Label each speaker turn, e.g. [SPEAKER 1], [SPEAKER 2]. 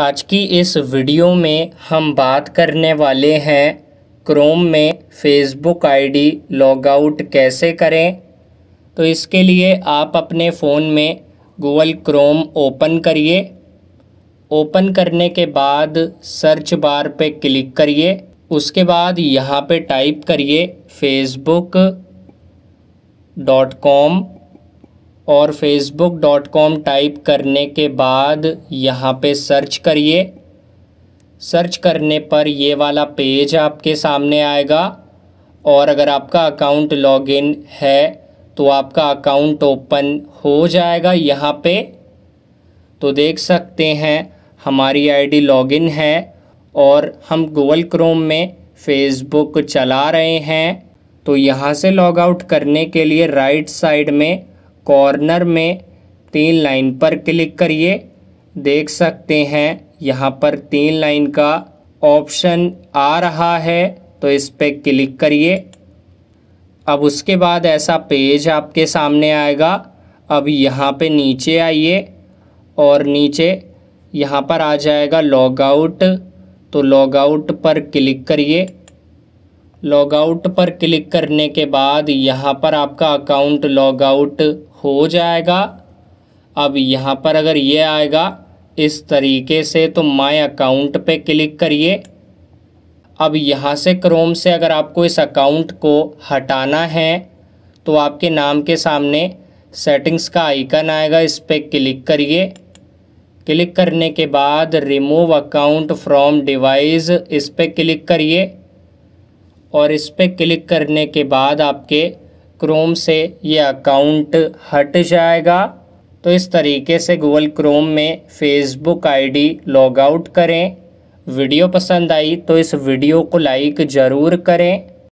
[SPEAKER 1] आज की इस वीडियो में हम बात करने वाले हैं क्रोम में फेसबुक आईडी आउट कैसे करें तो इसके लिए आप अपने फ़ोन में गूगल क्रोम ओपन करिए ओपन करने के बाद सर्च बार पे क्लिक करिए उसके बाद यहाँ पे टाइप करिए फेसबुक डॉट कॉम और facebook.com टाइप करने के बाद यहाँ पे सर्च करिए सर्च करने पर ये वाला पेज आपके सामने आएगा और अगर आपका अकाउंट लॉगिन है तो आपका अकाउंट ओपन हो जाएगा यहाँ पे तो देख सकते हैं हमारी आईडी लॉगिन है और हम गूगल क्रोम में फेसबुक चला रहे हैं तो यहाँ से लॉग आउट करने के लिए राइट साइड में कॉर्नर में तीन लाइन पर क्लिक करिए देख सकते हैं यहाँ पर तीन लाइन का ऑप्शन आ रहा है तो इस पर क्लिक करिए अब उसके बाद ऐसा पेज आपके सामने आएगा अब यहाँ पे नीचे आइए और नीचे यहाँ पर आ जाएगा लॉगआउट तो लॉगआउट पर क्लिक करिए लॉगआउट पर क्लिक करने के बाद यहाँ पर आपका अकाउंट लॉगआउट हो जाएगा अब यहाँ पर अगर ये आएगा इस तरीके से तो माय अकाउंट पे क्लिक करिए अब यहाँ से क्रोम से अगर आपको इस अकाउंट को हटाना है तो आपके नाम के सामने सेटिंग्स का आइकन आएगा इस पर क्लिक करिए क्लिक करने के बाद रिमूव अकाउंट फ्रॉम डिवाइस इस पर क्लिक करिए और इस पर क्लिक करने के बाद आपके क्रोम से ये अकाउंट हट जाएगा तो इस तरीके से गूगल क्रोम में फेसबुक आईडी लॉग आउट करें वीडियो पसंद आई तो इस वीडियो को लाइक ज़रूर करें